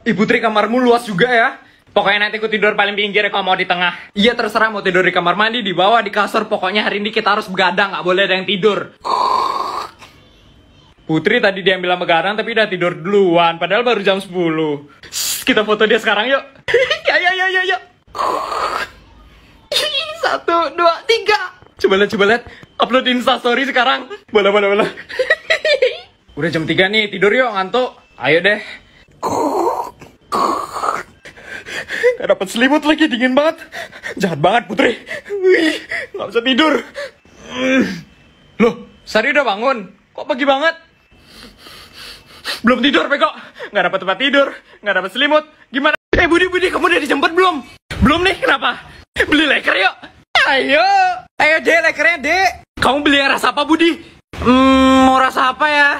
Ibu Tri kamarmu luas juga ya. Pokoknya nanti aku tidur paling pinggir kalau mau di tengah. Iya terserah mau tidur di kamar mandi, di bawah, di kasur. Pokoknya hari ini kita harus begadang, gak boleh ada yang tidur. Putri tadi dia bilang begadang tapi udah tidur duluan, padahal baru jam 10. Shh, kita foto dia sekarang yuk. ya ya ya ya ya. Satu, dua, tiga. Coba lihat, coba lihat. Upload instastory sekarang. Boleh boleh boleh. udah jam 3 nih, tidur yuk, ngantuk. Ayo deh dapat selimut lagi dingin banget jahat banget putri Wih, nggak bisa tidur loh Sari udah bangun kok pagi banget belum tidur peko nggak dapat tempat tidur nggak dapat selimut gimana eh Budi Budi kamu udah dijemput belum belum nih kenapa beli leker yuk ayo ayo deh lekernya deh kamu beli yang rasa apa Budi hmm, mau rasa apa ya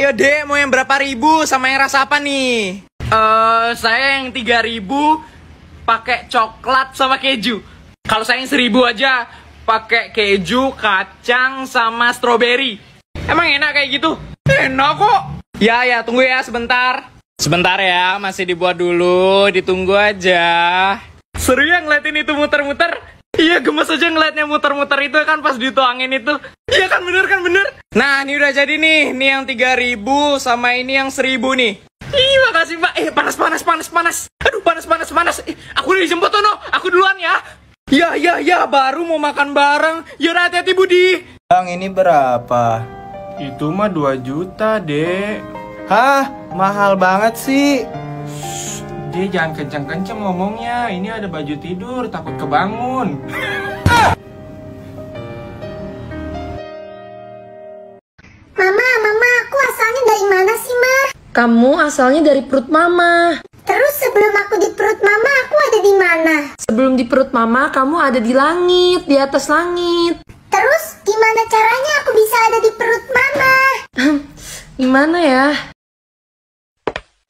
ayo deh mau yang berapa ribu sama yang rasa apa nih Eh, uh, saya yang 3000 pakai coklat sama keju. Kalau saya yang seribu aja pakai keju, kacang sama stroberi. Emang enak kayak gitu? Enak kok. Ya ya, tunggu ya sebentar. Sebentar ya, masih dibuat dulu, ditunggu aja. Seru ya ngeliatin itu muter-muter. Iya gemes aja ngeliatnya muter-muter itu kan pas dituangin itu. Iya kan bener kan bener. Nah ini udah jadi nih, ini yang 3000 sama ini yang 1000 nih gak sih mbak? Eh panas panas panas panas Aduh panas panas panas eh, Aku udah dijemput tuh no Aku duluan ya Ya ya ya baru mau makan bareng Ya hati-hati Budi Bang ini berapa? Itu mah 2 juta dek Hah? Mahal banget sih Shh, Dia jangan kenceng kenceng ngomongnya Ini ada baju tidur takut kebangun Kamu asalnya dari perut mama. Terus sebelum aku di perut mama, aku ada di mana? Sebelum di perut mama, kamu ada di langit, di atas langit. Terus gimana caranya aku bisa ada di perut mama? gimana ya?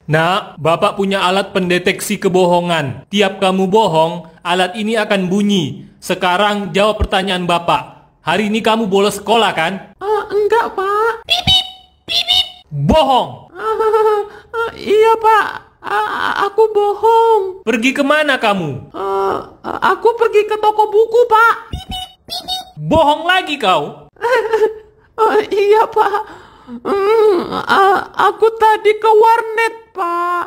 Nah, Bapak punya alat pendeteksi kebohongan. Tiap kamu bohong, alat ini akan bunyi. Sekarang jawab pertanyaan Bapak. Hari ini kamu bolos sekolah kan? Oh, enggak, Pak. Bip, bip, bip, bip. Bohong. Pak. A aku bohong. Pergi kemana kamu? Uh, aku pergi ke toko buku, Pak. Bohong lagi kau? uh, iya, Pak. Mm, uh, aku tadi ke warnet, Pak.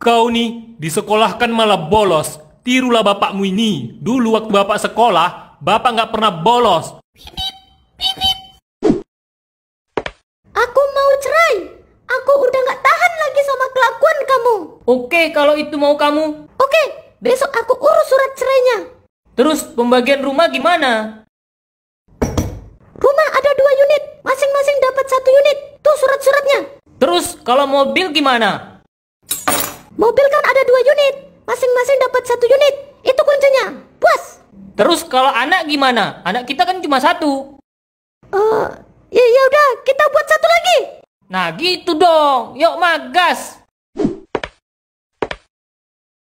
Kau nih, di sekolah kan malah bolos. Tirulah bapakmu ini. Dulu waktu bapak sekolah, bapak nggak pernah bolos. Aku mau cerai. Aku udah nggak tahan lagi Oke kalau itu mau kamu. Oke, besok aku urus surat cerainya. Terus pembagian rumah gimana? Rumah ada dua unit, masing-masing dapat satu unit. Tuh surat-suratnya. Terus kalau mobil gimana? Mobil kan ada dua unit, masing-masing dapat satu unit. Itu kuncinya. Puas. Terus kalau anak gimana? Anak kita kan cuma satu. Eh, uh, ya udah, kita buat satu lagi. Nah gitu dong. Yuk magas.